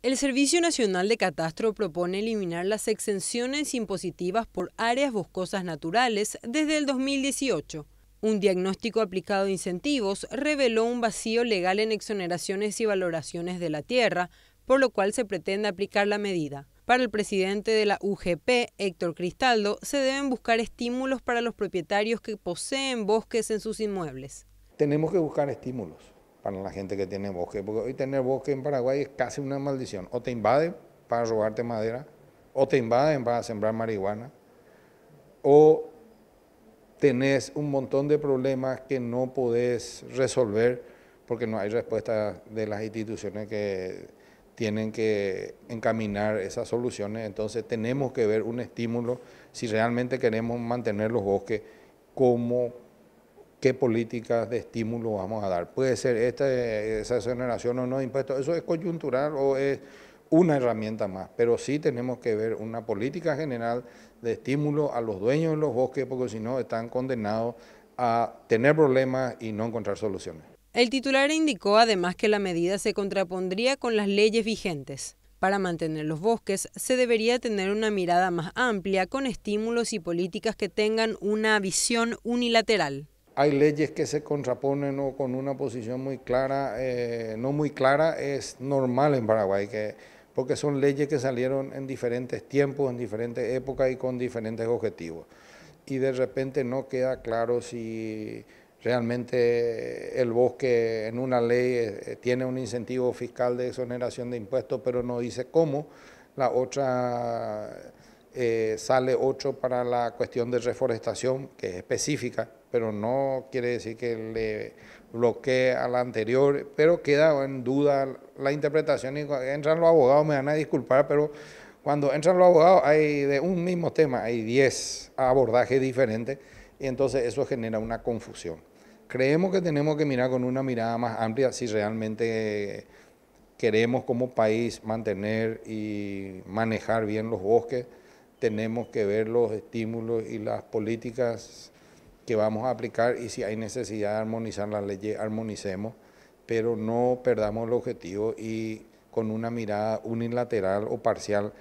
El Servicio Nacional de Catastro propone eliminar las exenciones impositivas por áreas boscosas naturales desde el 2018. Un diagnóstico aplicado a incentivos reveló un vacío legal en exoneraciones y valoraciones de la tierra, por lo cual se pretende aplicar la medida. Para el presidente de la UGP, Héctor Cristaldo, se deben buscar estímulos para los propietarios que poseen bosques en sus inmuebles. Tenemos que buscar estímulos para la gente que tiene bosque, porque hoy tener bosque en Paraguay es casi una maldición. O te invaden para robarte madera, o te invaden para sembrar marihuana, o tenés un montón de problemas que no podés resolver porque no hay respuesta de las instituciones que tienen que encaminar esas soluciones. Entonces tenemos que ver un estímulo si realmente queremos mantener los bosques como qué políticas de estímulo vamos a dar. Puede ser esta, esa exoneración o no de impuestos, eso es coyuntural o es una herramienta más, pero sí tenemos que ver una política general de estímulo a los dueños de los bosques, porque si no están condenados a tener problemas y no encontrar soluciones. El titular indicó además que la medida se contrapondría con las leyes vigentes. Para mantener los bosques se debería tener una mirada más amplia con estímulos y políticas que tengan una visión unilateral hay leyes que se contraponen o con una posición muy clara, eh, no muy clara, es normal en Paraguay, que, porque son leyes que salieron en diferentes tiempos, en diferentes épocas y con diferentes objetivos. Y de repente no queda claro si realmente el bosque en una ley eh, tiene un incentivo fiscal de exoneración de impuestos, pero no dice cómo. La otra eh, sale 8 para la cuestión de reforestación, que es específica, pero no quiere decir que le bloquee a la anterior, pero queda en duda la interpretación y entran los abogados, me van a disculpar, pero cuando entran los abogados hay de un mismo tema, hay 10 abordajes diferentes y entonces eso genera una confusión. Creemos que tenemos que mirar con una mirada más amplia si realmente queremos como país mantener y manejar bien los bosques tenemos que ver los estímulos y las políticas que vamos a aplicar y si hay necesidad de armonizar las leyes, armonicemos, pero no perdamos el objetivo y con una mirada unilateral o parcial,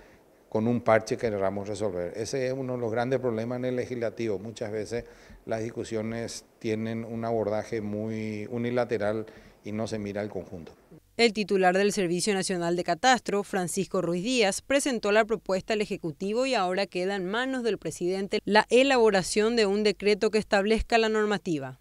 con un parche que queramos resolver. Ese es uno de los grandes problemas en el legislativo. Muchas veces las discusiones tienen un abordaje muy unilateral y no se mira el conjunto. El titular del Servicio Nacional de Catastro, Francisco Ruiz Díaz, presentó la propuesta al Ejecutivo y ahora queda en manos del presidente la elaboración de un decreto que establezca la normativa.